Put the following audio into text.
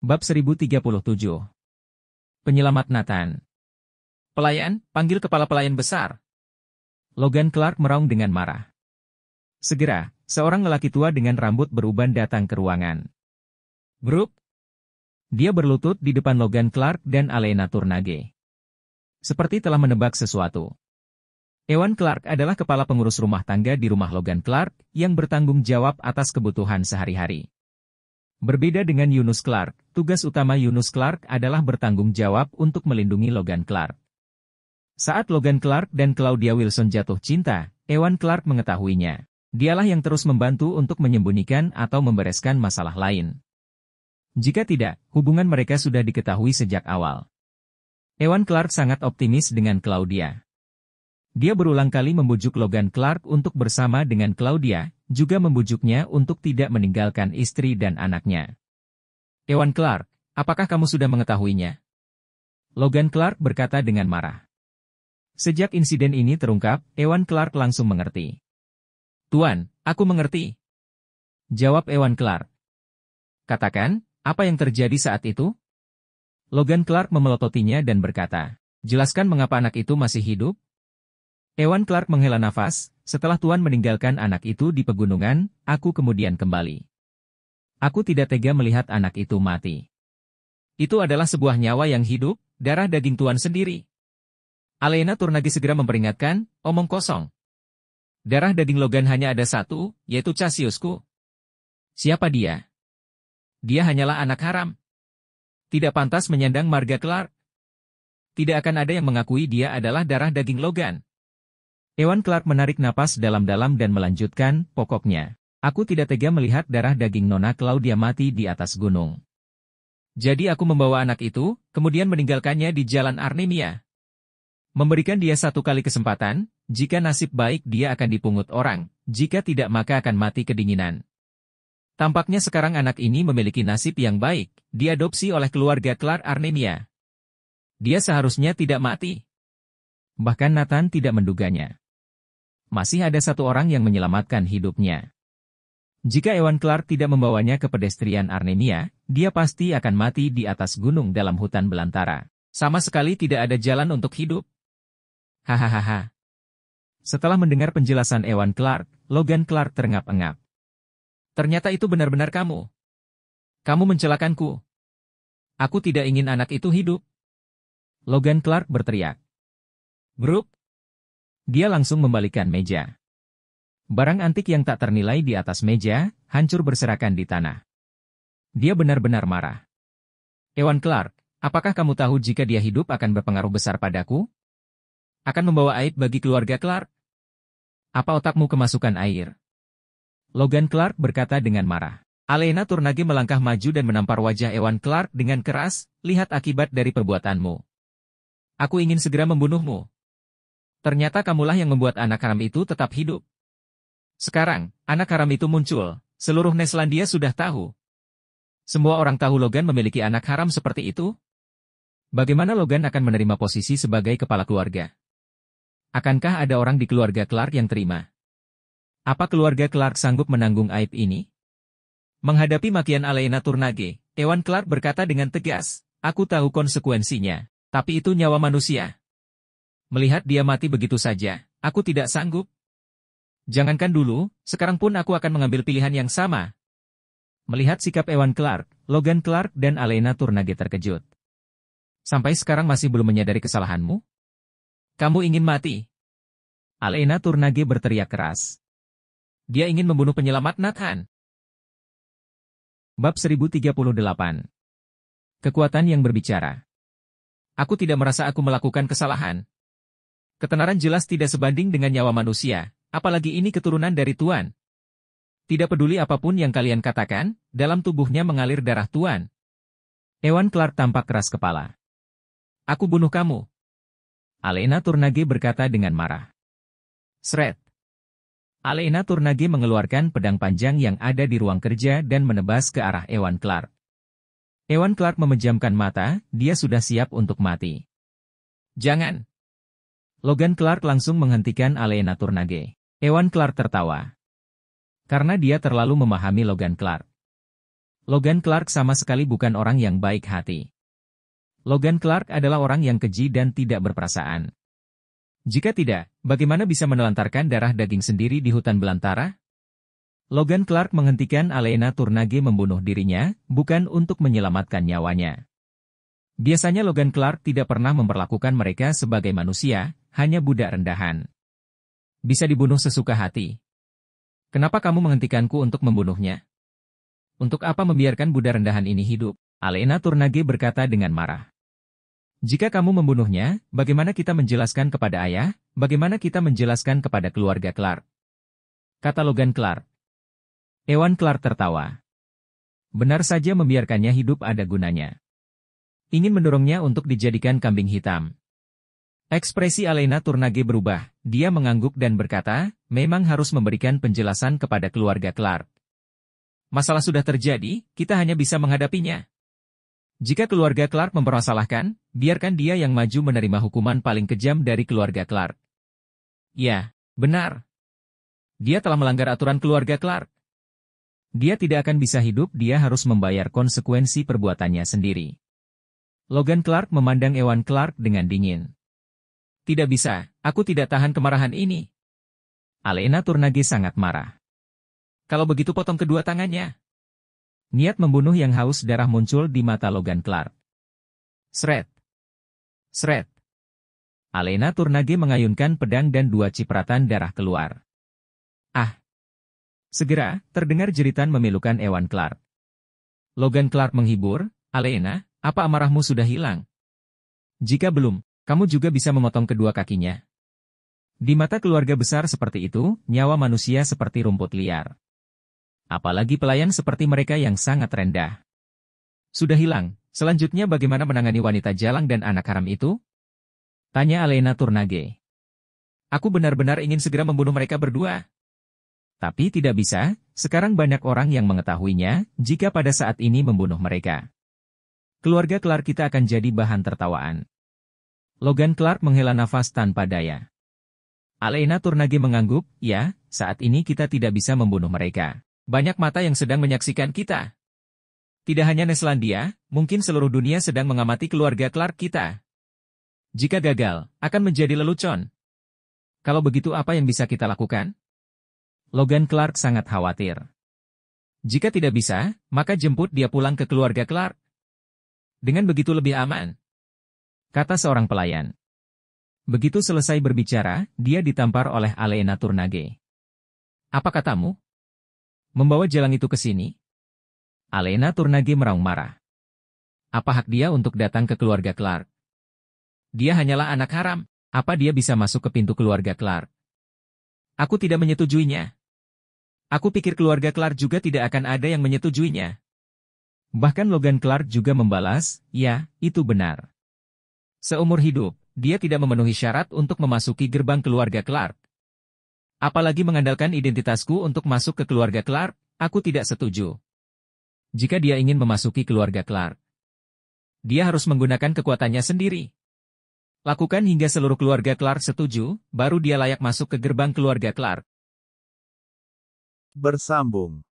Bab 1037 Penyelamat Nathan Pelayan, panggil kepala pelayan besar. Logan Clark meraung dengan marah. Segera, seorang lelaki tua dengan rambut beruban datang ke ruangan. Grup? Dia berlutut di depan Logan Clark dan Alena Turnage. Seperti telah menebak sesuatu. Ewan Clark adalah kepala pengurus rumah tangga di rumah Logan Clark yang bertanggung jawab atas kebutuhan sehari-hari. Berbeda dengan Yunus Clark, tugas utama Yunus Clark adalah bertanggung jawab untuk melindungi Logan Clark. Saat Logan Clark dan Claudia Wilson jatuh cinta, Ewan Clark mengetahuinya. Dialah yang terus membantu untuk menyembunyikan atau membereskan masalah lain. Jika tidak, hubungan mereka sudah diketahui sejak awal. Ewan Clark sangat optimis dengan Claudia. Dia berulang kali membujuk Logan Clark untuk bersama dengan Claudia, juga membujuknya untuk tidak meninggalkan istri dan anaknya. Ewan Clark, apakah kamu sudah mengetahuinya? Logan Clark berkata dengan marah. Sejak insiden ini terungkap, Ewan Clark langsung mengerti. Tuan, aku mengerti. Jawab Ewan Clark. Katakan, apa yang terjadi saat itu? Logan Clark memelototinya dan berkata, Jelaskan mengapa anak itu masih hidup, Ewan Clark menghela nafas, setelah Tuan meninggalkan anak itu di pegunungan, aku kemudian kembali. Aku tidak tega melihat anak itu mati. Itu adalah sebuah nyawa yang hidup, darah daging Tuan sendiri. Alena Turnagi segera memperingatkan, omong kosong. Darah daging Logan hanya ada satu, yaitu Cassiusku. Siapa dia? Dia hanyalah anak haram. Tidak pantas menyandang marga Clark. Tidak akan ada yang mengakui dia adalah darah daging Logan. Ewan Clark menarik napas dalam-dalam dan melanjutkan, pokoknya. Aku tidak tega melihat darah daging Nona Claudia mati di atas gunung. Jadi aku membawa anak itu, kemudian meninggalkannya di jalan Arnemia. Memberikan dia satu kali kesempatan, jika nasib baik dia akan dipungut orang, jika tidak maka akan mati kedinginan. Tampaknya sekarang anak ini memiliki nasib yang baik, diadopsi oleh keluarga Clark Arnemia. Dia seharusnya tidak mati. Bahkan Nathan tidak menduganya masih ada satu orang yang menyelamatkan hidupnya. Jika Ewan Clark tidak membawanya ke pedestrian Armenia, dia pasti akan mati di atas gunung dalam hutan belantara. Sama sekali tidak ada jalan untuk hidup. Hahaha. Setelah mendengar penjelasan Ewan Clark, Logan Clark terengap-engap. Ternyata itu benar-benar kamu. Kamu mencelakanku. Aku tidak ingin anak itu hidup. Logan Clark berteriak. Brooke, dia langsung membalikkan meja. Barang antik yang tak ternilai di atas meja, hancur berserakan di tanah. Dia benar-benar marah. Ewan Clark, apakah kamu tahu jika dia hidup akan berpengaruh besar padaku? Akan membawa aib bagi keluarga Clark? Apa otakmu kemasukan air? Logan Clark berkata dengan marah. Alena Turnage melangkah maju dan menampar wajah Ewan Clark dengan keras, lihat akibat dari perbuatanmu. Aku ingin segera membunuhmu. Ternyata kamulah yang membuat anak haram itu tetap hidup. Sekarang, anak haram itu muncul, seluruh Neslandia sudah tahu. Semua orang tahu Logan memiliki anak haram seperti itu? Bagaimana Logan akan menerima posisi sebagai kepala keluarga? Akankah ada orang di keluarga Clark yang terima? Apa keluarga Clark sanggup menanggung aib ini? Menghadapi makian Alena Turnage, Ewan Clark berkata dengan tegas, Aku tahu konsekuensinya, tapi itu nyawa manusia. Melihat dia mati begitu saja, aku tidak sanggup. Jangankan dulu, sekarang pun aku akan mengambil pilihan yang sama. Melihat sikap Ewan Clark, Logan Clark dan Alena Turnage terkejut. Sampai sekarang masih belum menyadari kesalahanmu? Kamu ingin mati? Alena Turnage berteriak keras. Dia ingin membunuh penyelamat Nathan. Bab 1038 Kekuatan yang berbicara Aku tidak merasa aku melakukan kesalahan, Ketenaran jelas tidak sebanding dengan nyawa manusia, apalagi ini keturunan dari Tuan. Tidak peduli apapun yang kalian katakan, dalam tubuhnya mengalir darah Tuan. Ewan Clark tampak keras kepala. Aku bunuh kamu. Alena Turnage berkata dengan marah. Sret. Alena Turnage mengeluarkan pedang panjang yang ada di ruang kerja dan menebas ke arah Ewan Clark. Ewan Clark memejamkan mata, dia sudah siap untuk mati. Jangan. Logan Clark langsung menghentikan Alena Turnage. Ewan Clark tertawa. Karena dia terlalu memahami Logan Clark. Logan Clark sama sekali bukan orang yang baik hati. Logan Clark adalah orang yang keji dan tidak berperasaan. Jika tidak, bagaimana bisa menelantarkan darah daging sendiri di hutan belantara? Logan Clark menghentikan Alena Turnage membunuh dirinya, bukan untuk menyelamatkan nyawanya. Biasanya Logan Clark tidak pernah memperlakukan mereka sebagai manusia, hanya budak rendahan. Bisa dibunuh sesuka hati. Kenapa kamu menghentikanku untuk membunuhnya? Untuk apa membiarkan budak rendahan ini hidup? Alena Turnage berkata dengan marah. Jika kamu membunuhnya, bagaimana kita menjelaskan kepada ayah, bagaimana kita menjelaskan kepada keluarga Clark? Kata Logan Clark. Ewan Clark tertawa. Benar saja membiarkannya hidup ada gunanya. Ingin mendorongnya untuk dijadikan kambing hitam. Ekspresi Alena Turnage berubah, dia mengangguk dan berkata, memang harus memberikan penjelasan kepada keluarga Clark. Masalah sudah terjadi, kita hanya bisa menghadapinya. Jika keluarga Clark mempermasalahkan, biarkan dia yang maju menerima hukuman paling kejam dari keluarga Clark. Ya, benar. Dia telah melanggar aturan keluarga Clark. Dia tidak akan bisa hidup, dia harus membayar konsekuensi perbuatannya sendiri. Logan Clark memandang Ewan Clark dengan dingin. Tidak bisa, aku tidak tahan kemarahan ini. Alena Turnage sangat marah. Kalau begitu potong kedua tangannya. Niat membunuh yang haus darah muncul di mata Logan Clark. Sret. Sret. Alena Turnage mengayunkan pedang dan dua cipratan darah keluar. Ah. Segera, terdengar jeritan memilukan Ewan Clark. Logan Clark menghibur, Alena, apa amarahmu sudah hilang? Jika belum, kamu juga bisa memotong kedua kakinya. Di mata keluarga besar seperti itu, nyawa manusia seperti rumput liar. Apalagi pelayan seperti mereka yang sangat rendah. Sudah hilang, selanjutnya bagaimana menangani wanita jalang dan anak haram itu? Tanya Alena Turnage. Aku benar-benar ingin segera membunuh mereka berdua. Tapi tidak bisa, sekarang banyak orang yang mengetahuinya jika pada saat ini membunuh mereka. Keluarga kelar kita akan jadi bahan tertawaan. Logan Clark menghela nafas tanpa daya. Alena Turnage mengangguk, ya, saat ini kita tidak bisa membunuh mereka. Banyak mata yang sedang menyaksikan kita. Tidak hanya Neslandia, mungkin seluruh dunia sedang mengamati keluarga Clark kita. Jika gagal, akan menjadi lelucon. Kalau begitu apa yang bisa kita lakukan? Logan Clark sangat khawatir. Jika tidak bisa, maka jemput dia pulang ke keluarga Clark. Dengan begitu lebih aman kata seorang pelayan. Begitu selesai berbicara, dia ditampar oleh Alena Turnage. Apa katamu? Membawa jalan itu ke sini? Alena Turnage meraung marah. Apa hak dia untuk datang ke keluarga Clark? Dia hanyalah anak haram. Apa dia bisa masuk ke pintu keluarga Clark? Aku tidak menyetujuinya. Aku pikir keluarga Clark juga tidak akan ada yang menyetujuinya. Bahkan Logan Clark juga membalas, ya, itu benar. Seumur hidup, dia tidak memenuhi syarat untuk memasuki gerbang keluarga Clark. Apalagi mengandalkan identitasku untuk masuk ke keluarga Clark, aku tidak setuju. Jika dia ingin memasuki keluarga Clark, dia harus menggunakan kekuatannya sendiri. Lakukan hingga seluruh keluarga Clark setuju, baru dia layak masuk ke gerbang keluarga Clark. Bersambung